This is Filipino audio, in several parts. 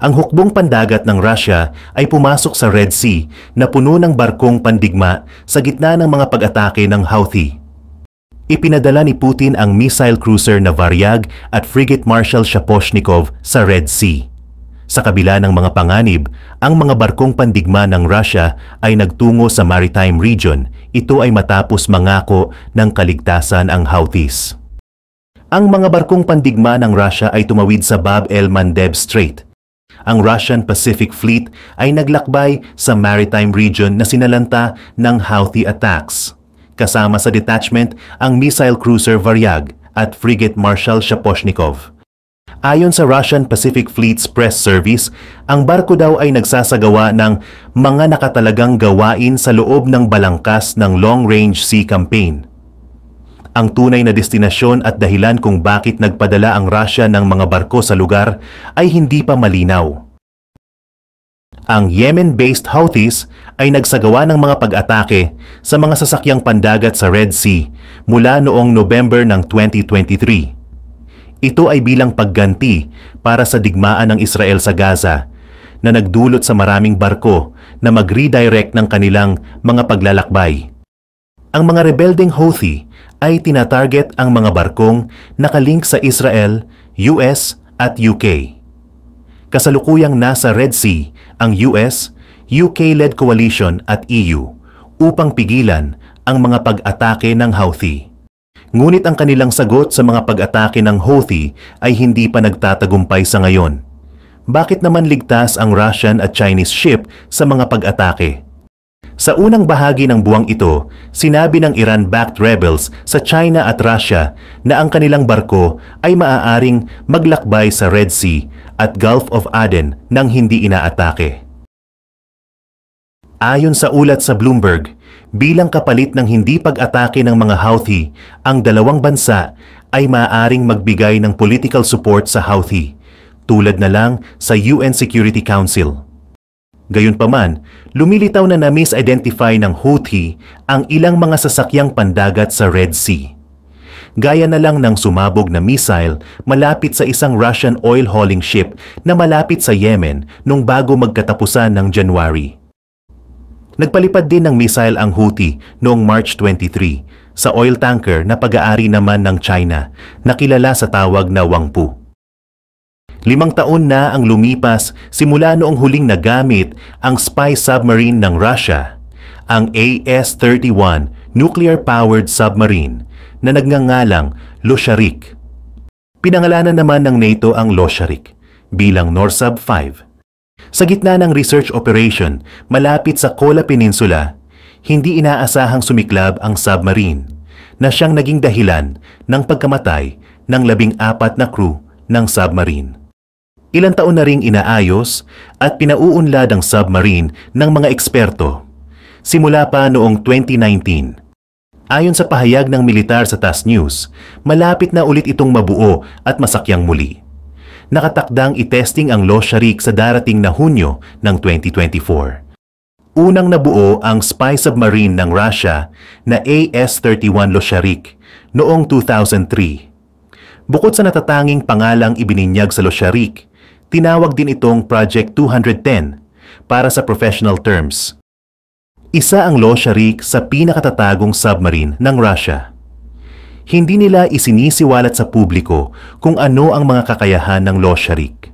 ang hukbong pandagat ng Russia ay pumasok sa Red Sea na puno ng barkong pandigma sa gitna ng mga pag-atake ng Houthi. Ipinadala ni Putin ang missile cruiser na Varyag at frigate Marshal Shaposhnikov sa Red Sea. Sa kabila ng mga panganib, ang mga barkong pandigma ng Russia ay nagtungo sa maritime region. Ito ay matapos mangako ng kaligtasan ang Houthis. Ang mga barkong pandigma ng Russia ay tumawid sa Bab el Mandeb Strait ang Russian Pacific Fleet ay naglakbay sa maritime region na sinalanta ng Houthi attacks. Kasama sa detachment ang missile cruiser Varyag at frigate Marshal Shaposhnikov. Ayon sa Russian Pacific Fleet's press service, ang barko daw ay nagsasagawa ng mga nakatalagang gawain sa loob ng balangkas ng long-range sea campaign ang tunay na destinasyon at dahilan kung bakit nagpadala ang Russia ng mga barko sa lugar ay hindi pa malinaw. Ang Yemen-based Houthis ay nagsagawa ng mga pag-atake sa mga sasakyang pandagat sa Red Sea mula noong November ng 2023. Ito ay bilang pagganti para sa digmaan ng Israel sa Gaza na nagdulot sa maraming barko na mag-redirect ng kanilang mga paglalakbay. Ang mga rebelding Houthi ay tinatarget ang mga barkong nakalink sa Israel, US at UK. Kasalukuyang nasa Red Sea ang US, UK-led coalition at EU upang pigilan ang mga pag-atake ng Houthi. Ngunit ang kanilang sagot sa mga pag-atake ng Houthi ay hindi pa nagtatagumpay sa ngayon. Bakit naman ligtas ang Russian at Chinese ship sa mga pag-atake? Sa unang bahagi ng buwang ito, sinabi ng Iran-backed rebels sa China at Russia na ang kanilang barko ay maaaring maglakbay sa Red Sea at Gulf of Aden nang hindi inaatake. Ayon sa ulat sa Bloomberg, bilang kapalit ng hindi pag-atake ng mga Houthi, ang dalawang bansa ay maaaring magbigay ng political support sa Houthi, tulad na lang sa UN Security Council. Gayunpaman, lumilitaw na na-misidentify ng Houthi ang ilang mga sasakyang pandagat sa Red Sea. Gaya na lang ng sumabog na missile malapit sa isang Russian oil hauling ship na malapit sa Yemen nung bago magkatapusan ng January. Nagpalipad din ng missile ang Houthi noong March 23 sa oil tanker na pag-aari naman ng China na kilala sa tawag na Wangpu. Limang taon na ang lumipas simula noong huling nagamit ang spy submarine ng Russia, ang AS-31 nuclear-powered submarine na nagngangalang Losharik. Pinangalanan naman ng NATO ang Losharik bilang NORSAB 5. Sa gitna ng research operation malapit sa Kola Peninsula, hindi inaasahang sumiklab ang submarine na siyang naging dahilan ng pagkamatay ng labing apat na crew ng submarine ilang taon na ring inaayos at pinauunlad ang submarine ng mga eksperto simula pa noong 2019. Ayon sa pahayag ng militar sa TAS News, malapit na ulit itong mabuo at masakyang muli. Nakatakdang itesting ang Locharik sa darating na Hunyo ng 2024. Unang nabuo ang spy submarine ng Russia na AS-31 Locharik noong 2003. Bukod sa natatanging pangalang ibininyag sa Locharik, Tinawag din itong Project 210 para sa professional terms. Isa ang Losharik sa pinakatatagong submarine ng Russia. Hindi nila isinisiwalat sa publiko kung ano ang mga kakayahan ng Losharik.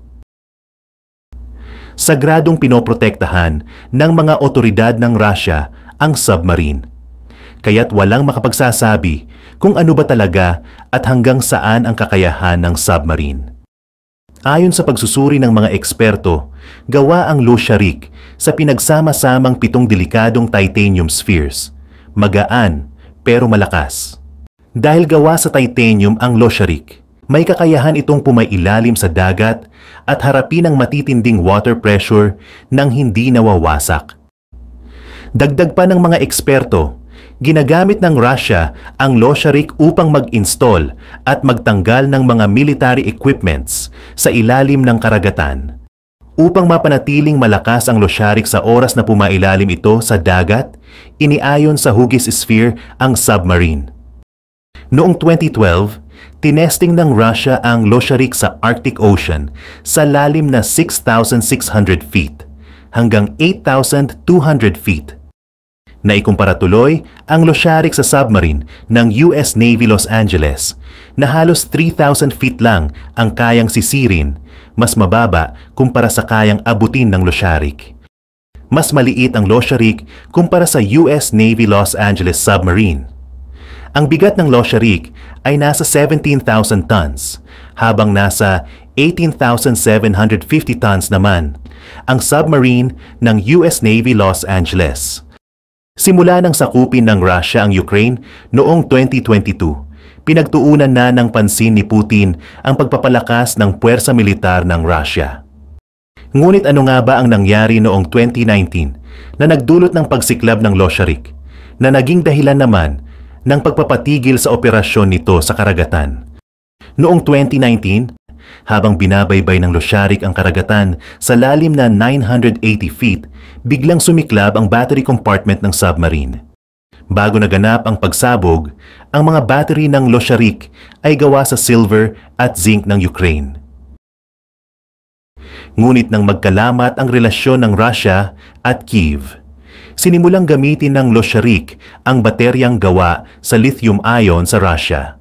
Sagradong pinoprotektahan ng mga otoridad ng Russia ang submarine. Kaya't walang makapagsasabi kung ano ba talaga at hanggang saan ang kakayahan ng submarine. Ayon sa pagsusuri ng mga eksperto, gawa ang Losharik sa pinagsama-samang pitong delikadong titanium spheres, magaan pero malakas. Dahil gawa sa titanium ang Losharik, may kakayahan itong pumailalim sa dagat at harapin ang matitinding water pressure nang hindi nawawasak. Dagdag pa ng mga eksperto, ginagamit ng Russia ang Losharik upang mag-install at magtanggal ng mga military equipments sa ilalim ng karagatan. Upang mapanatiling malakas ang Losharik sa oras na pumailalim ito sa dagat, iniayon sa Hugis Sphere ang submarine. Noong 2012, tinesting ng Russia ang Losharik sa Arctic Ocean sa lalim na 6,600 feet hanggang 8,200 feet Naikumpara tuloy ang Locharik sa submarine ng US Navy Los Angeles na halos 3,000 feet lang ang kayang sisirin, mas mababa kumpara sa kayang abutin ng Locharik. Mas maliit ang Locharik kumpara sa US Navy Los Angeles submarine. Ang bigat ng Locharik ay nasa 17,000 tons, habang nasa 18,750 tons naman ang submarine ng US Navy Los Angeles Simula nang sakupin ng Russia ang Ukraine noong 2022, pinagtuunan na ng pansin ni Putin ang pagpapalakas ng puwersa militar ng Russia. Ngunit ano nga ba ang nangyari noong 2019 na nagdulot ng pagsiklab ng Losharik na naging dahilan naman ng pagpapatigil sa operasyon nito sa karagatan? Noong 2019, habang binabaybay ng Losharik ang karagatan sa lalim na 980 feet, biglang sumiklab ang battery compartment ng submarine. Bago naganap ang pagsabog, ang mga battery ng Losharik ay gawa sa silver at zinc ng Ukraine. Ngunit nang magkalamat ang relasyon ng Russia at Kiev, sinimulang gamitin ng Losharik ang bateryang gawa sa lithium-ion sa Russia.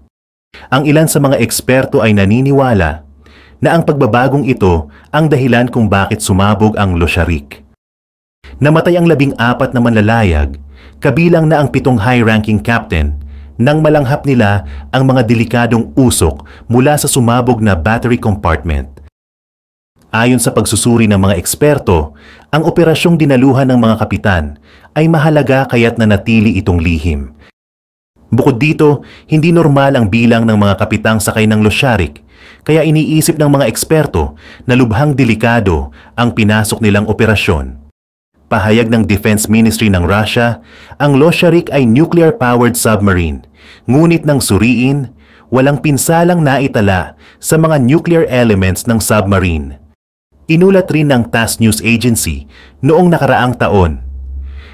Ang ilan sa mga eksperto ay naniniwala na ang pagbabagong ito ang dahilan kung bakit sumabog ang Losharik. Namatay ang labing apat na manlalayag, kabilang na ang pitong high-ranking captain, nang malanghap nila ang mga delikadong usok mula sa sumabog na battery compartment. Ayon sa pagsusuri ng mga eksperto, ang operasyong dinaluhan ng mga kapitan ay mahalaga kaya't nanatili itong lihim. Bukod dito, hindi normal ang bilang ng mga kapitang sakay ng Losharik kaya iniisip ng mga eksperto na lubhang delikado ang pinasok nilang operasyon. Pahayag ng Defense Ministry ng Russia, ang Losharik ay nuclear-powered submarine, ngunit ng suriin, walang pinsalang naitala sa mga nuclear elements ng submarine. Inulat rin ng TASS News Agency noong nakaraang taon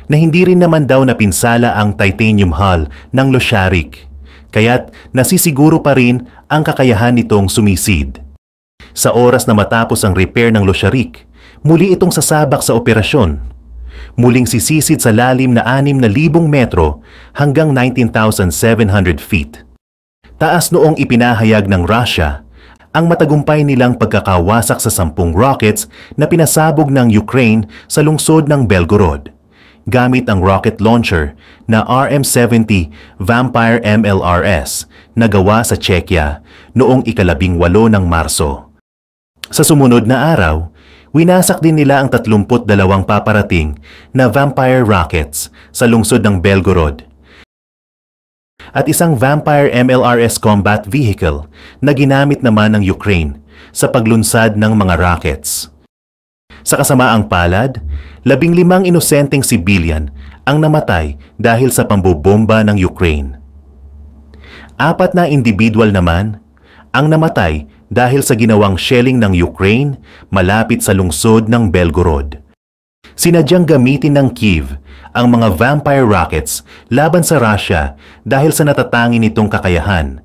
na hindi rin naman daw napinsala ang titanium hull ng Losharik kaya't nasisiguro pa rin ang kakayahan nitong sumisid. Sa oras na matapos ang repair ng Losharik, muli itong sasabak sa operasyon. Muling sisisid sa lalim na 6,000 metro hanggang 19,700 feet. Taas noong ipinahayag ng Russia ang matagumpay nilang pagkakawasak sa sampung rockets na pinasabog ng Ukraine sa lungsod ng Belgorod gamit ang rocket launcher na RM-70 Vampire MLRS na gawa sa Czechia noong ikalabing walo ng Marso. Sa sumunod na araw, winasak din nila ang 32 paparating na Vampire Rockets sa lungsod ng Belgorod at isang Vampire MLRS combat vehicle na ginamit naman ng Ukraine sa paglunsad ng mga rockets. Sa kasamaang palad, labing limang inosenteng sibilyan ang namatay dahil sa pambobomba ng Ukraine. Apat na individual naman ang namatay dahil sa ginawang shelling ng Ukraine malapit sa lungsod ng Belgorod. Sinadyang gamitin ng Kiev ang mga vampire rockets laban sa Russia dahil sa natatangin itong kakayahan.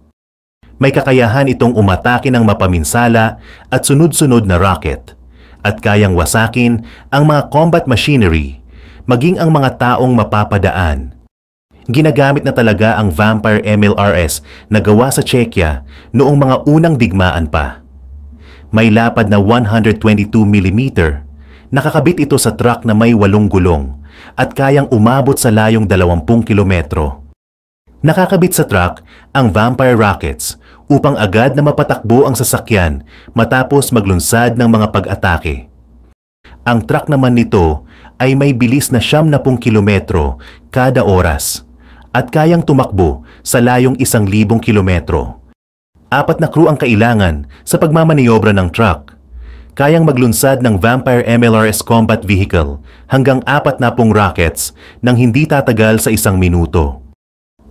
May kakayahan itong umatake ng mapaminsala at sunod-sunod na rocket at kayang wasakin ang mga combat machinery, maging ang mga taong mapapadaan. Ginagamit na talaga ang Vampire MLRS na gawa sa Czechia noong mga unang digmaan pa. May lapad na 122mm, nakakabit ito sa truck na may walong gulong at kayang umabot sa layong 20 kilometro. Nakakabit sa truck ang Vampire Rockets upang agad na mapatakbo ang sasakyan matapos maglunsad ng mga pag-atake. Ang truck naman nito ay may bilis na siyam na kilometro kada oras at kayang tumakbo sa layong 1,000 libong kilometro. Apat na crew ang kailangan sa pagmamaniobra ng truck. Kayang maglunsad ng Vampire MLRS Combat Vehicle hanggang apat na pung rockets nang hindi tatagal sa isang minuto.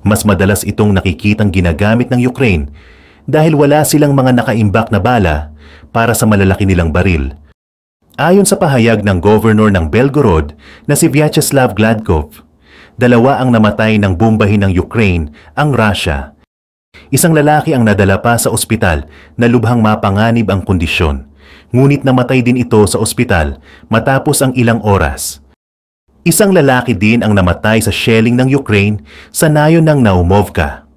Mas madalas itong nakikitang ginagamit ng Ukraine dahil wala silang mga nakaimbak na bala para sa malalaki nilang baril. Ayon sa pahayag ng governor ng Belgorod na si Vyacheslav Gladkov, dalawa ang namatay ng bombahin ng Ukraine ang Russia. Isang lalaki ang nadala pa sa ospital na lubhang mapanganib ang kondisyon, ngunit namatay din ito sa ospital matapos ang ilang oras. Isang lalaki din ang namatay sa shelling ng Ukraine sa nayon ng Naumovka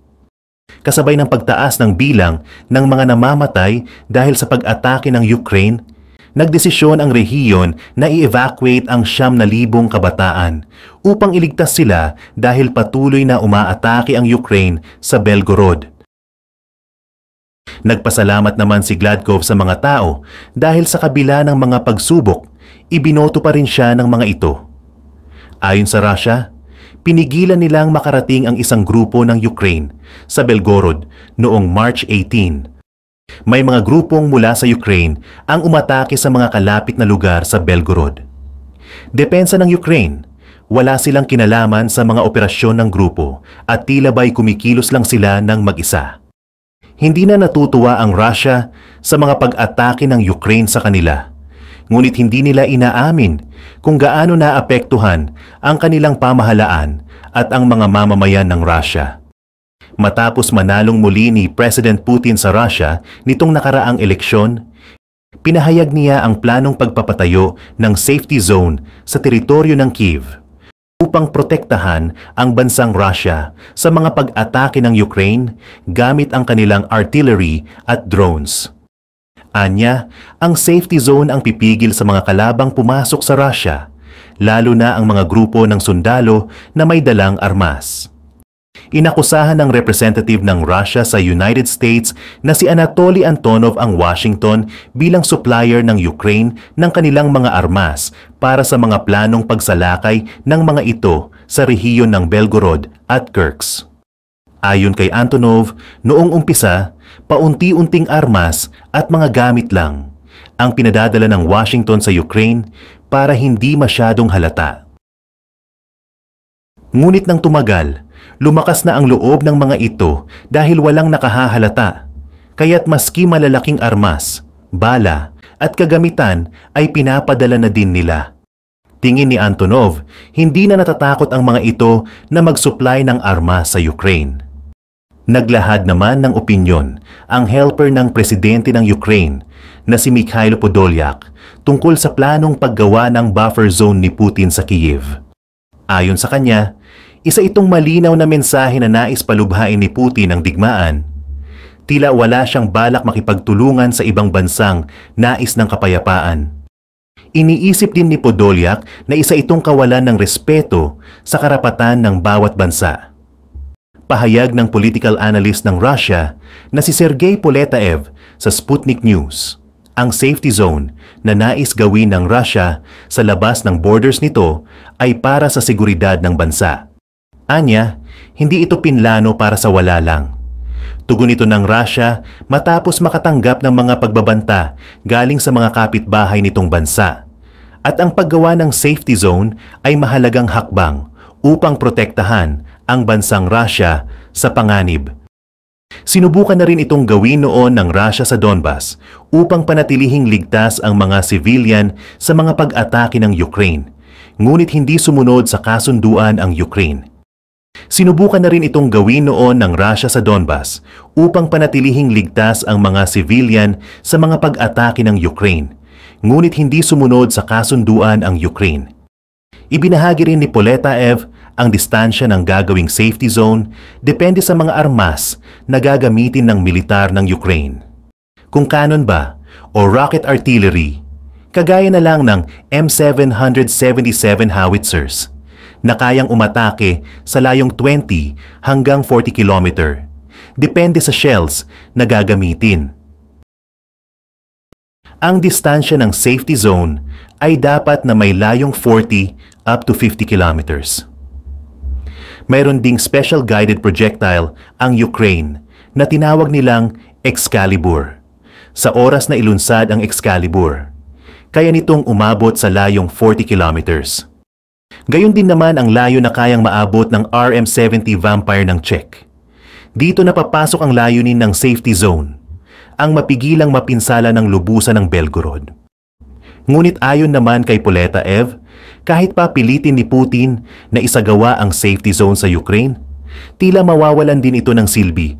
kasabay ng pagtaas ng bilang ng mga namamatay dahil sa pag-atake ng Ukraine, nagdesisyon ang rehiyon na i-evacuate ang siyam na libong kabataan upang iligtas sila dahil patuloy na umaatake ang Ukraine sa Belgorod. Nagpasalamat naman si Gladkov sa mga tao dahil sa kabila ng mga pagsubok, ibinoto pa rin siya ng mga ito. Ayon sa Russia, pinigilan nilang makarating ang isang grupo ng Ukraine sa Belgorod noong March 18. May mga grupong mula sa Ukraine ang umatake sa mga kalapit na lugar sa Belgorod. Depensa ng Ukraine, wala silang kinalaman sa mga operasyon ng grupo at tila ba'y kumikilos lang sila ng mag-isa. Hindi na natutuwa ang Russia sa mga pag-atake ng Ukraine sa kanila ngunit hindi nila inaamin kung gaano naapektuhan ang kanilang pamahalaan at ang mga mamamayan ng Russia. Matapos manalong muli ni President Putin sa Russia nitong nakaraang eleksyon, pinahayag niya ang planong pagpapatayo ng safety zone sa teritoryo ng Kiev upang protektahan ang bansang Russia sa mga pag-atake ng Ukraine gamit ang kanilang artillery at drones. Anya, ang safety zone ang pipigil sa mga kalabang pumasok sa Russia, lalo na ang mga grupo ng sundalo na may dalang armas. Inakusahan ng representative ng Russia sa United States na si Anatoly Antonov ang Washington bilang supplier ng Ukraine ng kanilang mga armas para sa mga planong pagsalakay ng mga ito sa rehiyon ng Belgorod at Kirksk. Ayon kay Antonov, noong umpisa, paunti-unting armas at mga gamit lang ang pinadadala ng Washington sa Ukraine para hindi masyadong halata. Ngunit nang tumagal, lumakas na ang loob ng mga ito dahil walang nakahahalata. Kaya't maski malalaking armas, bala at kagamitan ay pinapadala na din nila. Tingin ni Antonov, hindi na natatakot ang mga ito na mag-supply ng armas sa Ukraine. Naglahad naman ng opinyon ang helper ng presidente ng Ukraine na si Mikhailo Podolyak tungkol sa planong paggawa ng buffer zone ni Putin sa Kiev. Ayon sa kanya, isa itong malinaw na mensahe na nais palubhain ni Putin ang digmaan. Tila wala siyang balak makipagtulungan sa ibang bansang nais ng kapayapaan. Iniisip din ni Podolyak na isa itong kawalan ng respeto sa karapatan ng bawat bansa pahayag ng political analyst ng Russia na si Sergey Poletaev sa Sputnik News. Ang safety zone na nais gawin ng Russia sa labas ng borders nito ay para sa seguridad ng bansa. Anya, hindi ito pinlano para sa wala lang. Tugon ito ng Russia matapos makatanggap ng mga pagbabanta galing sa mga kapitbahay nitong bansa. At ang paggawa ng safety zone ay mahalagang hakbang upang protektahan ang bansang Russia sa panganib. Sinubukan na rin itong gawin noon ng Russia sa Donbas upang panatilihing ligtas ang mga civilian sa mga pag-atake ng Ukraine, ngunit hindi sumunod sa kasunduan ang Ukraine. Sinubukan na rin itong gawin noon ng Russia sa Donbas upang panatilihing ligtas ang mga civilian sa mga pag-atake ng Ukraine, ngunit hindi sumunod sa kasunduan ang Ukraine. Ibinahagi rin ni Poletaev ang distansya ng gagawing safety zone depende sa mga armas na gagamitin ng militar ng Ukraine. Kung kanon ba o rocket artillery, kagaya na lang ng M777 howitzers na kayang umatake sa layong 20 hanggang 40 km. Depende sa shells na gagamitin. Ang distansya ng safety zone ay dapat na may layong 40 up to 50 kilometers mayroon ding special guided projectile ang Ukraine na tinawag nilang Excalibur sa oras na ilunsad ang Excalibur. Kaya nitong umabot sa layong 40 kilometers. Gayon din naman ang layo na kayang maabot ng RM-70 Vampire ng Czech. Dito napapasok ang layunin ng safety zone, ang mapigilang mapinsala ng lubusan ng Belgorod. Ngunit ayon naman kay Poleta Ev, kahit pa pilitin ni Putin na isagawa ang safety zone sa Ukraine, tila mawawalan din ito ng silbi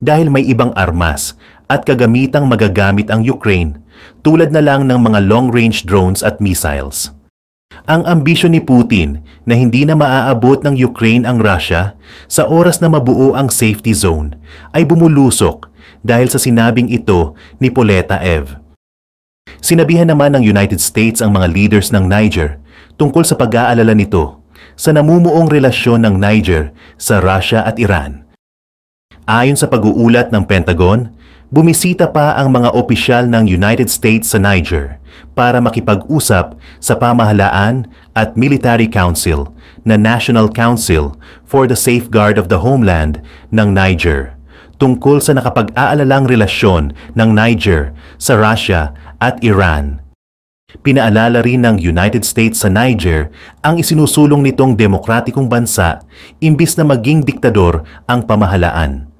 dahil may ibang armas at kagamitang magagamit ang Ukraine tulad na lang ng mga long-range drones at missiles. Ang ambisyon ni Putin na hindi na maaabot ng Ukraine ang Russia sa oras na mabuo ang safety zone ay bumulusok dahil sa sinabing ito ni Poleta Ev. Sinabihan naman ng United States ang mga leaders ng Niger tungkol sa pag-aalala nito sa namumuong relasyon ng Niger sa Russia at Iran. Ayon sa pag-uulat ng Pentagon, bumisita pa ang mga opisyal ng United States sa Niger para makipag-usap sa pamahalaan at Military Council na National Council for the Safeguard of the Homeland ng Niger tungkol sa nakapag-aalalang relasyon ng Niger sa Russia at Iran Pinaalala rin ng United States sa Niger ang isinusulong nitong demokratikong bansa imbis na maging diktador ang pamahalaan.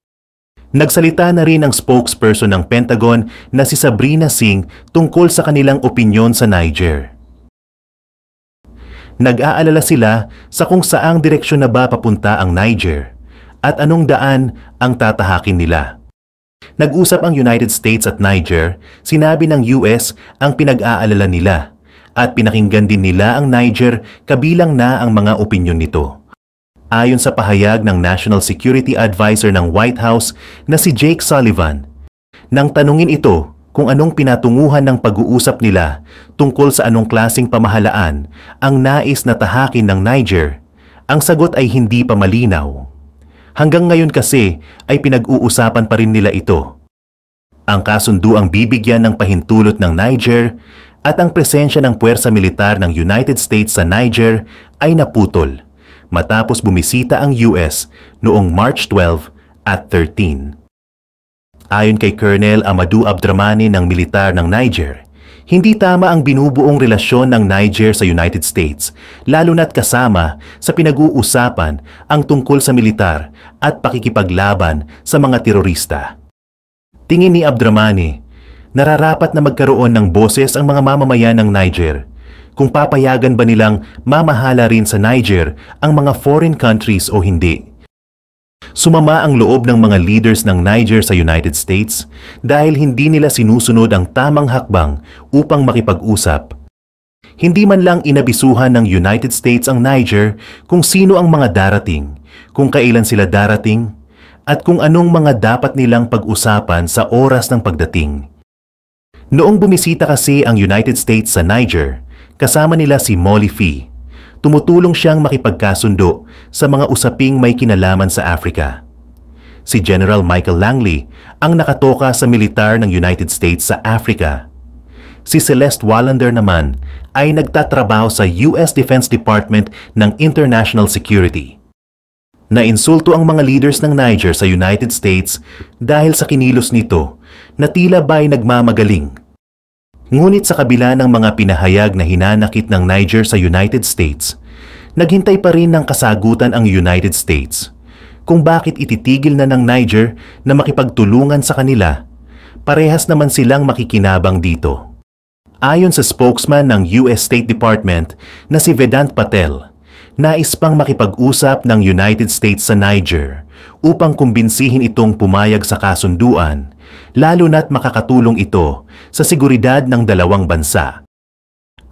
Nagsalita na rin ang spokesperson ng Pentagon na si Sabrina Singh tungkol sa kanilang opinyon sa Niger. Nag-aalala sila sa kung saang direksyon na ba papunta ang Niger at anong daan ang tatahakin nila. Nag-usap ang United States at Niger, sinabi ng US ang pinag-aalala nila at pinakinggan din nila ang Niger kabilang na ang mga opinyon nito. Ayon sa pahayag ng National Security Advisor ng White House na si Jake Sullivan, nang tanungin ito kung anong pinatunguhan ng pag-uusap nila tungkol sa anong klasing pamahalaan ang nais na tahakin ng Niger, ang sagot ay hindi pa malinaw. Hanggang ngayon kasi ay pinag-uusapan pa rin nila ito. Ang kasunduang bibigyan ng pahintulot ng Niger at ang presensya ng puwersa militar ng United States sa Niger ay naputol matapos bumisita ang US noong March 12 at 13. Ayon kay Colonel Amadou Abdramani ng militar ng Niger, hindi tama ang binubuong relasyon ng Niger sa United States, lalo na't kasama sa pinag-uusapan ang tungkol sa militar at pakikipaglaban sa mga terorista. Tingin ni Abdramani, nararapat na magkaroon ng boses ang mga mamamayan ng Niger kung papayagan ba nilang mamahala rin sa Niger ang mga foreign countries o hindi. Sumama ang loob ng mga leaders ng Niger sa United States dahil hindi nila sinusunod ang tamang hakbang upang makipag-usap. Hindi man lang inabisuhan ng United States ang Niger kung sino ang mga darating, kung kailan sila darating, at kung anong mga dapat nilang pag-usapan sa oras ng pagdating. Noong bumisita kasi ang United States sa Niger, kasama nila si Molly Fee, tumutulong siyang makipagkasundo sa mga usaping may kinalaman sa Africa. Si General Michael Langley ang nakatoka sa militar ng United States sa Africa. Si Celeste Wallander naman ay nagtatrabaho sa US Defense Department ng International Security. Nainsulto ang mga leaders ng Niger sa United States dahil sa kinilos nito na tila ba ay nagmamagaling Ngunit sa kabila ng mga pinahayag na hinanakit ng Niger sa United States, naghintay pa rin ng kasagutan ang United States kung bakit ititigil na ng Niger na makipagtulungan sa kanila. Parehas naman silang makikinabang dito. Ayon sa spokesman ng US State Department na si Vedant Patel, nais pang makipag-usap ng United States sa Niger upang kumbinsihin itong pumayag sa kasunduan, lalo na't makakatulong ito sa seguridad ng dalawang bansa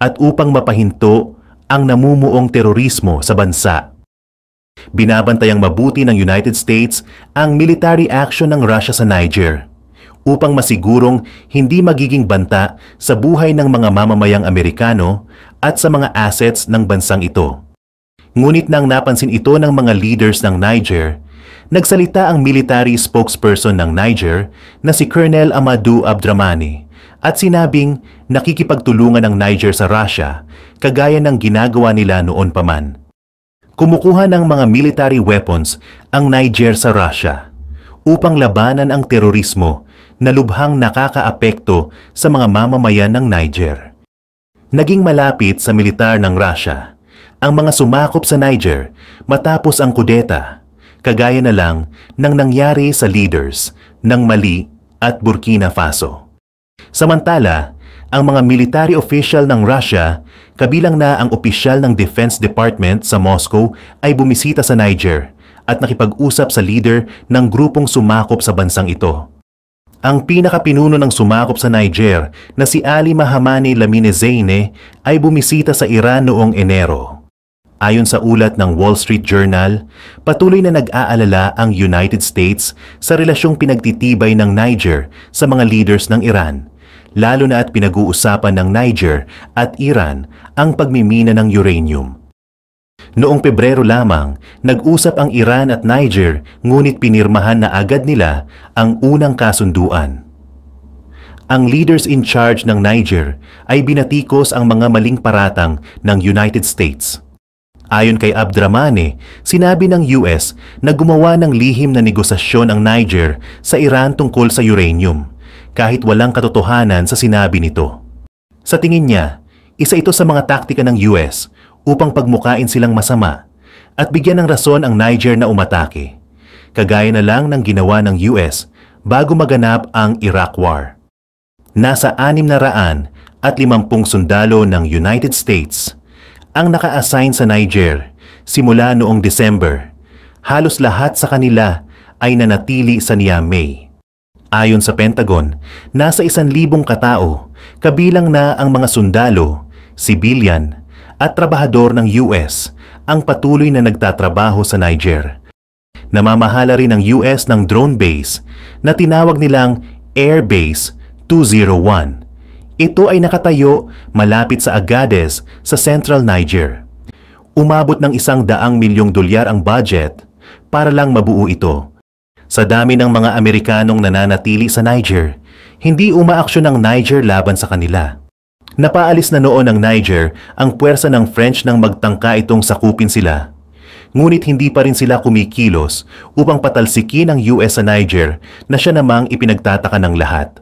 at upang mapahinto ang namumuong terorismo sa bansa. Binabantayang mabuti ng United States ang military action ng Russia sa Niger upang masigurong hindi magiging banta sa buhay ng mga mamamayang Amerikano at sa mga assets ng bansang ito. Ngunit nang napansin ito ng mga leaders ng Niger Nagsalita ang military spokesperson ng Niger na si Colonel Amadou Abdramani at sinabing nakikipagtulungan ang Niger sa Russia kagaya ng ginagawa nila noon pa man. Kumukuha ng mga military weapons ang Niger sa Russia upang labanan ang terorismo na lubhang nakakaapekto sa mga mamamayan ng Niger. Naging malapit sa militar ng Russia ang mga sumakop sa Niger matapos ang kudeta kagaya na lang ng nangyari sa leaders ng Mali at Burkina Faso. Samantala, ang mga military official ng Russia, kabilang na ang opisyal ng Defense Department sa Moscow ay bumisita sa Niger at nakipag-usap sa leader ng grupong sumakop sa bansang ito. Ang pinakapinuno ng sumakop sa Niger na si Ali Mahamani Lamine Zeine ay bumisita sa Iran noong Enero. Ayon sa ulat ng Wall Street Journal, patuloy na nag-aalala ang United States sa relasyong pinagtitibay ng Niger sa mga leaders ng Iran, lalo na at pinag-uusapan ng Niger at Iran ang pagmimina ng uranium. Noong Pebrero lamang, nag-usap ang Iran at Niger ngunit pinirmahan na agad nila ang unang kasunduan ang leaders in charge ng Niger ay binatikos ang mga maling paratang ng United States. Ayon kay Abdramane, sinabi ng US na gumawa ng lihim na negosasyon ang Niger sa Iran tungkol sa uranium, kahit walang katotohanan sa sinabi nito. Sa tingin niya, isa ito sa mga taktika ng US upang pagmukain silang masama at bigyan ng rason ang Niger na umatake, kagaya na lang ng ginawa ng US bago maganap ang Iraq War. Nasa 650 at 50 sundalo ng United States ang naka-assign sa Niger simula noong December. Halos lahat sa kanila ay nanatili sa Niamey. Ayon sa Pentagon, nasa isan libong katao kabilang na ang mga sundalo, sibilyan at trabahador ng US ang patuloy na nagtatrabaho sa Niger. Namamahala rin ang US ng drone base na tinawag nilang Air Base 201. Ito ay nakatayo malapit sa Agades sa Central Niger. Umabot ng isang daang milyong dolyar ang budget para lang mabuo ito. Sa dami ng mga Amerikanong nananatili sa Niger, hindi umaaksyon ang Niger laban sa kanila. Napaalis na noon ng Niger ang puwersa ng French nang magtangka itong sakupin sila. Ngunit hindi pa rin sila kumikilos upang patalsikin ang US sa Niger na siya namang ipinagtataka ng lahat.